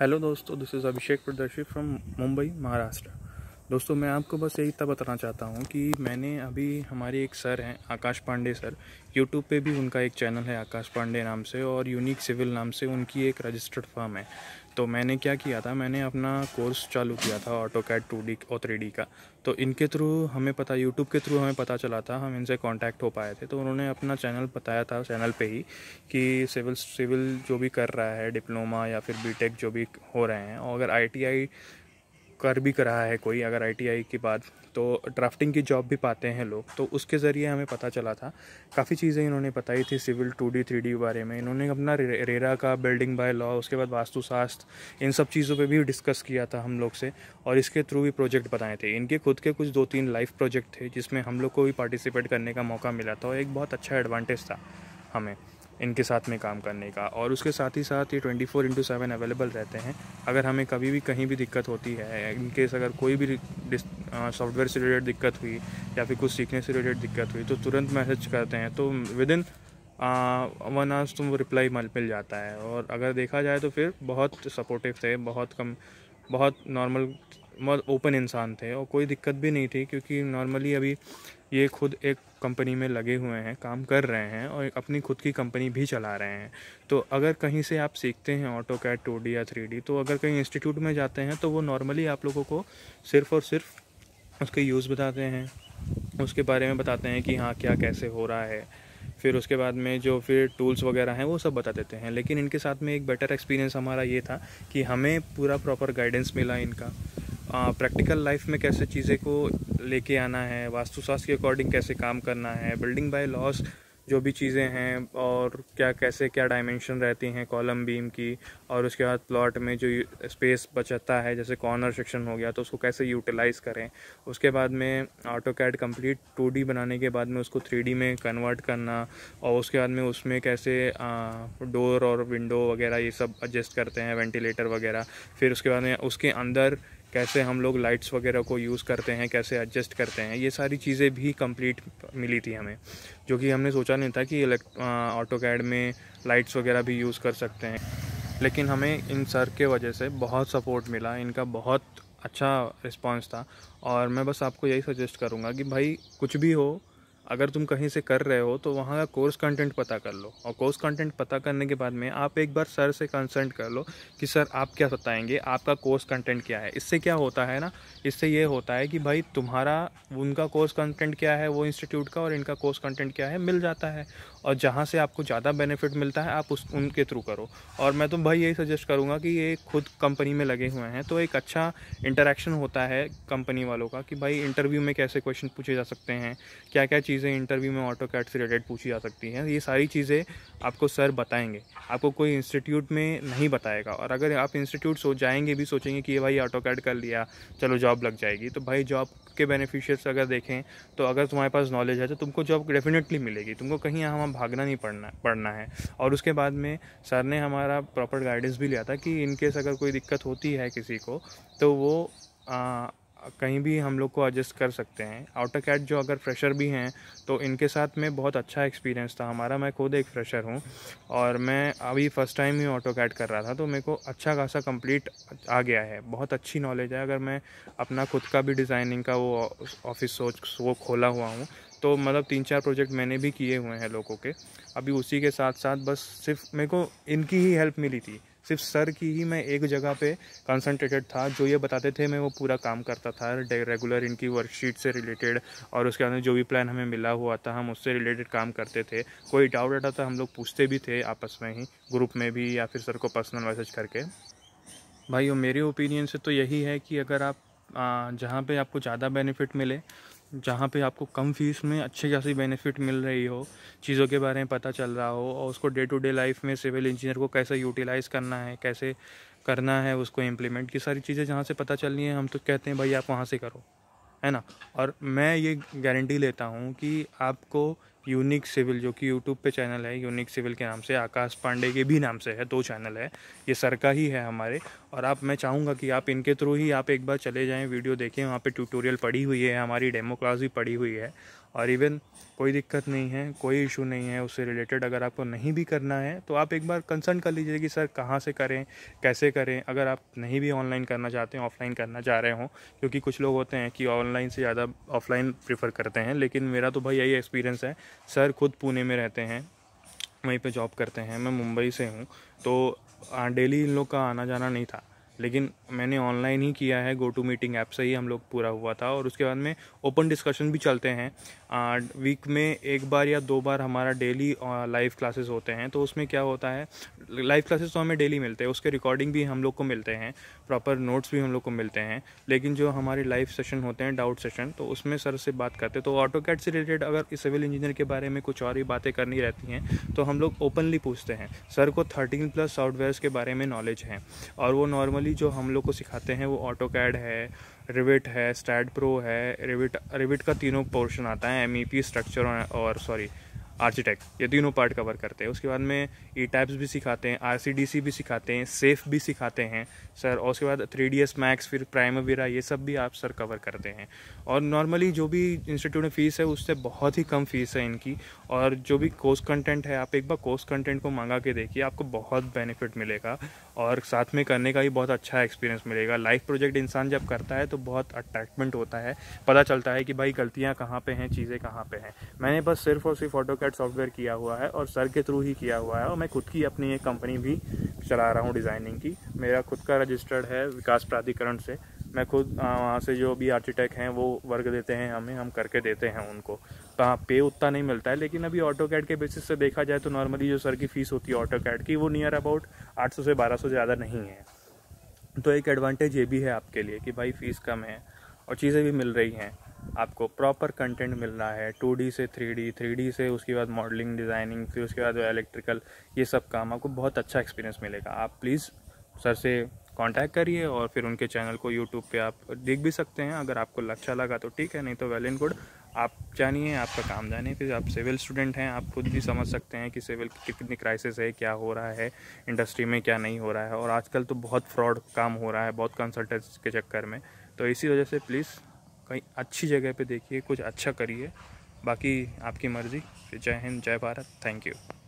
hello दोस्तों this is Abhishek Pradarshi from Mumbai Maharashtra दोस्तों मैं आपको बस यही इतना बताना चाहता हूँ कि मैंने अभी हमारे एक सर हैं आकाश पांडे सर यूट्यूब पे भी उनका एक चैनल है आकाश पांडे नाम से और यूनिक सिविल नाम से उनकी एक रजिस्टर्ड फर्म है तो मैंने क्या किया था मैंने अपना कोर्स चालू किया था ऑटो कैट टू डी और थ्री डी का तो इनके थ्रू हमें पता यूट्यूब के थ्रू हमें पता चला था हम इनसे कॉन्टैक्ट हो पाए थे तो उन्होंने अपना चैनल बताया था चैनल पर ही कि सिविल सिविल जो भी कर रहा है डिप्लोमा या फिर बी जो भी हो रहे हैं और अगर आई कर भी रहा है कोई अगर आईटीआई के बाद तो ड्राफ्टिंग की जॉब भी पाते हैं लोग तो उसके ज़रिए हमें पता चला था काफ़ी चीज़ें इन्होंने बताई थी civil two D three D बारे में इन्होंने अपना रे, रेरा का बिल्डिंग बाय लॉ उसके बाद वास्तुशास्त्र इन सब चीज़ों पर भी डिस्कस किया था हम लोग से और इसके थ्रू भी प्रोजेक्ट बताए थे इनके खुद के कुछ दो तीन लाइफ प्रोजेक्ट थे जिसमें हम लोग को भी पार्टिसिपेट करने का मौका मिला था और एक बहुत अच्छा एडवांटेज था हमें इनके साथ में काम करने का और उसके साथ ही साथ ये 24 फोर इंटू सेवन अवेलेबल रहते हैं अगर हमें कभी भी कहीं भी दिक्कत होती है इनकेस अगर कोई भी सॉफ्टवेयर से रिलेटेड दिक्कत हुई या फिर कुछ सीखने से रिलेटेड दिक्कत हुई तो तुरंत मैसेज करते हैं तो विद इन वन आवर्स तुम रिप्लाई मिल जाता है और अगर देखा जाए तो फिर बहुत सपोर्टिव थे बहुत कम बहुत नॉर्मल बहुत ओपन इंसान थे और कोई दिक्कत भी नहीं थी क्योंकि नॉर्मली अभी ये खुद एक कंपनी में लगे हुए हैं काम कर रहे हैं और अपनी खुद की कंपनी भी चला रहे हैं तो अगर कहीं से आप सीखते हैं ऑटो कैट टू या थ्री तो अगर कहीं इंस्टीट्यूट में जाते हैं तो वो नॉर्मली आप लोगों को सिर्फ और सिर्फ उसके यूज़ बताते हैं उसके बारे में बताते हैं कि हाँ क्या कैसे हो रहा है फिर उसके बाद में जो फिर टूल्स वगैरह हैं वो सब बता देते हैं लेकिन इनके साथ में एक बेटर एक्सपीरियंस हमारा ये था कि हमें पूरा प्रॉपर गाइडेंस मिला इनका प्रैक्टिकल लाइफ में कैसे चीज़ें को लेके आना है वास्तुशास्त्र के अकॉर्डिंग कैसे काम करना है बिल्डिंग बाय लॉस जो भी चीज़ें हैं और क्या कैसे क्या डायमेंशन रहती हैं कॉलम बीम की और उसके बाद प्लॉट में जो स्पेस बचता है जैसे कॉर्नर सेक्शन हो गया तो उसको कैसे यूटिलाइज़ करें उसके बाद में ऑटो कैड कम्प्लीट टू बनाने के बाद में उसको थ्री में कन्वर्ट करना और उसके बाद में उसमें कैसे डोर और विंडो वगैरह ये सब एडजस्ट करते हैं वेंटिलेटर वगैरह फिर उसके बाद में उसके अंदर कैसे हम लोग लाइट्स वगैरह को यूज़ करते हैं कैसे एडजस्ट करते हैं ये सारी चीज़ें भी कंप्लीट मिली थी हमें जो कि हमने सोचा नहीं था कि ऑटो कैड में लाइट्स वगैरह भी यूज़ कर सकते हैं लेकिन हमें इन सर के वजह से बहुत सपोर्ट मिला इनका बहुत अच्छा रिस्पॉन्स था और मैं बस आपको यही सजेस्ट करूँगा कि भाई कुछ भी हो अगर तुम कहीं से कर रहे हो तो वहाँ का कोर्स कंटेंट पता कर लो और कोर्स कंटेंट पता करने के बाद में आप एक बार सर से कंसल्ट कर लो कि सर आप क्या बताएंगे आपका कोर्स कंटेंट क्या है इससे क्या होता है ना इससे ये होता है कि भाई तुम्हारा उनका कोर्स कंटेंट क्या है वो इंस्टीट्यूट का और इनका कोर्स कंटेंट क्या है मिल जाता है और जहाँ से आपको ज़्यादा बेनिफिट मिलता है आप उस उनके थ्रू करो और मैं तो भाई यही सजेस्ट करूँगा कि ये खुद कंपनी में लगे हुए हैं तो एक अच्छा इंटरेक्शन होता है कंपनी वालों का कि भाई इंटरव्यू में कैसे क्वेश्चन पूछे जा सकते हैं क्या क्या चीज़ चीज़ें इंटरव्यू में ऑटो कैट से रिलेटेड पूछी जा सकती हैं ये सारी चीज़ें आपको सर बताएंगे आपको कोई इंस्टीट्यूट में नहीं बताएगा और अगर आप इंस्टीट्यूट सोच जाएंगे भी सोचेंगे कि ये भाई ऑटो कैट कर लिया चलो जॉब लग जाएगी तो भाई जॉब के बेनिफिशियर्स अगर देखें तो अगर तुम्हारे पास नॉलेज है तो तुमको जॉब डेफिनेटली मिलेगी तुमको कहीं यहाँ भागना नहीं पड़ना पड़ना है और उसके बाद में सर ने हमारा प्रॉपर गाइडेंस भी लिया था कि इनकेस अगर कोई दिक्कत होती है किसी को तो वो आ, कहीं भी हम लोग को एडजस्ट कर सकते हैं आउटर कैट जो अगर फ्रेशर भी हैं तो इनके साथ में बहुत अच्छा एक्सपीरियंस था हमारा मैं खुद एक फ्रेशर हूँ और मैं अभी फ़र्स्ट टाइम ही ऑटो कैट कर रहा था तो मेरे को अच्छा खासा कंप्लीट आ गया है बहुत अच्छी नॉलेज है अगर मैं अपना खुद का भी डिज़ाइनिंग का वो ऑफिस सोच वो खोला हुआ हूँ तो मतलब तीन चार प्रोजेक्ट मैंने भी किए हुए हैं लोगों के अभी उसी के साथ साथ बस सिर्फ मेरे को इनकी ही हेल्प मिली थी सिर्फ सर की ही मैं एक जगह पे कंसंट्रेटेड था जो ये बताते थे मैं वो पूरा काम करता था रेगुलर इनकी वर्कशीट से रिलेटेड और उसके अंदर जो भी प्लान हमें मिला हुआ था हम उससे रिलेटेड काम करते थे कोई डाउट आता था हम लोग पूछते भी थे आपस में ही ग्रुप में भी या फिर सर को पर्सनल मैसेज करके भाई मेरे ओपिनियन से तो यही है कि अगर आप जहाँ पे आपको ज़्यादा बेनिफिट मिले जहाँ पे आपको कम फीस में अच्छी खासी बेनिफिट मिल रही हो चीज़ों के बारे में पता चल रहा हो और उसको डे टू डे लाइफ में सिविल इंजीनियर को कैसे यूटिलाइज़ करना है कैसे करना है उसको इम्प्लीमेंट की सारी चीज़ें जहाँ से पता चलनी है हम तो कहते हैं भाई आप वहाँ से करो है ना और मैं ये गारंटी लेता हूँ कि आपको यूनिक सिविल जो कि यूट्यूब पे चैनल है यूनिक सिविल के नाम से आकाश पांडे के भी नाम से है दो चैनल है ये सर का ही है हमारे और आप मैं चाहूँगा कि आप इनके थ्रू ही आप एक बार चले जाएँ वीडियो देखें वहाँ पर ट्यूटोरियल पड़ी हुई है हमारी डेमो क्लास भी पड़ी हुई है और इवन कोई दिक्कत नहीं है कोई इशू नहीं है उससे रिलेटेड अगर आपको नहीं भी करना है तो आप एक बार कंसल्ट कर लीजिए कि सर कहाँ से करें कैसे करें अगर आप नहीं भी ऑनलाइन करना चाहते हैं ऑफलाइन करना चाह रहे हों क्योंकि कुछ लोग होते हैं कि ऑनलाइन से ज़्यादा ऑफलाइन प्रीफर करते हैं लेकिन मेरा तो भाई यही एक्सपीरियंस है सर खुद पुणे में रहते हैं वहीं पर जॉब करते हैं मैं मुंबई से हूँ तो हाँ, डेली इन लोग का आना जाना नहीं था लेकिन मैंने ऑनलाइन ही किया है गो टू मीटिंग ऐप से ही हम लोग पूरा हुआ था और उसके बाद में ओपन डिस्कशन भी चलते हैं वीक में एक बार या दो बार हमारा डेली लाइव क्लासेस होते हैं तो उसमें क्या होता है लाइव क्लासेस तो हमें डेली मिलते हैं उसके रिकॉर्डिंग भी हम लोग को मिलते हैं प्रॉपर नोट्स भी हम लोग को मिलते हैं लेकिन जो हमारे लाइव सेशन होते हैं डाउट सेशन तो उसमें सर से बात करते हैं तो ऑटो कैट से रिलेटेड अगर सिविल इंजीनियर के बारे में कुछ और ही बातें करनी रहती हैं तो हम लोग ओपनली पूछते हैं सर को थर्टीन प्लस सॉफ्टवेयर के बारे में नॉलेज है और वो नॉर्मली नॉर्मली जो हम लोग को सिखाते हैं वो ऑटो कैड है रिविट है स्टैड प्रो है रिविट रिविट का तीनों पोर्शन आता है एम स्ट्रक्चर e और सॉरी आर्किटेक्ट ये तीनों पार्ट कवर करते हैं उसके बाद में ई टाइप्स भी सिखाते हैं आर भी सिखाते हैं सेफ भी सिखाते हैं सर और उसके बाद थ्री डी एस मैक्स फिर प्राइमवीरा ये सब भी आप सर कवर करते हैं और नॉर्मली जो भी इंस्टीट्यूट में फ़ीस है उससे बहुत ही कम फ़ीस है इनकी और जो भी कोर्स कंटेंट है आप एक बार कोर्स कंटेंट को मंगा के देखिए आपको बहुत बेनिफिट मिलेगा और साथ में करने का भी बहुत अच्छा एक्सपीरियंस मिलेगा लाइफ प्रोजेक्ट इंसान जब करता है तो बहुत अट्रैक्टमेंट होता है पता चलता है कि भाई गलतियाँ कहाँ पर हैं चीज़ें कहाँ पर हैं मैंने बस सिर्फ और सिर्फ फोटो कैड सॉफ्टवेयर किया हुआ है और सर के थ्रू ही किया हुआ है और मैं खुद की अपनी एक कंपनी भी चला रहा हूँ डिज़ाइनिंग की मेरा खुद का रजिस्टर्ड है विकास प्राधिकरण से मैं खुद वहाँ से जो भी आर्किटेक्ट हैं वो वर्क देते हैं हमें हम करके देते हैं उनको कहाँ तो पे उतना नहीं मिलता है लेकिन अभी ऑटो कैड के बेसिस से देखा जाए तो नॉर्मली जो सर की फ़ीस होती है ऑटो कैड की वो नियर अबाउट 800 से 1200 ज़्यादा नहीं है तो एक एडवांटेज ये भी है आपके लिए कि भाई फ़ीस कम है और चीज़ें भी मिल रही हैं आपको प्रॉपर कंटेंट मिल रहा है टू से थ्री डी से उसके बाद मॉडलिंग डिज़ाइनिंग फिर उसके बाद इलेक्ट्रिकल ये सब काम आपको बहुत अच्छा एक्सपीरियंस मिलेगा आप प्लीज़ सर से कांटेक्ट करिए और फिर उनके चैनल को यूट्यूब पे आप देख भी सकते हैं अगर आपको अच्छा लगा तो ठीक है नहीं तो वेल एंड गुड आप जानिए आपका काम जानिए फिर आप सिविल स्टूडेंट हैं आप खुद भी समझ सकते हैं कि सिविल की कितनी क्राइसिस है क्या हो रहा है इंडस्ट्री में क्या नहीं हो रहा है और आजकल तो बहुत फ्रॉड काम हो रहा है बहुत कंसल्टेंट के चक्कर में तो इसी वजह से प्लीज़ कहीं अच्छी जगह पे देखिए कुछ अच्छा करिए बाकी आपकी मर्ज़ी जय हिंद जय भारत थैंक यू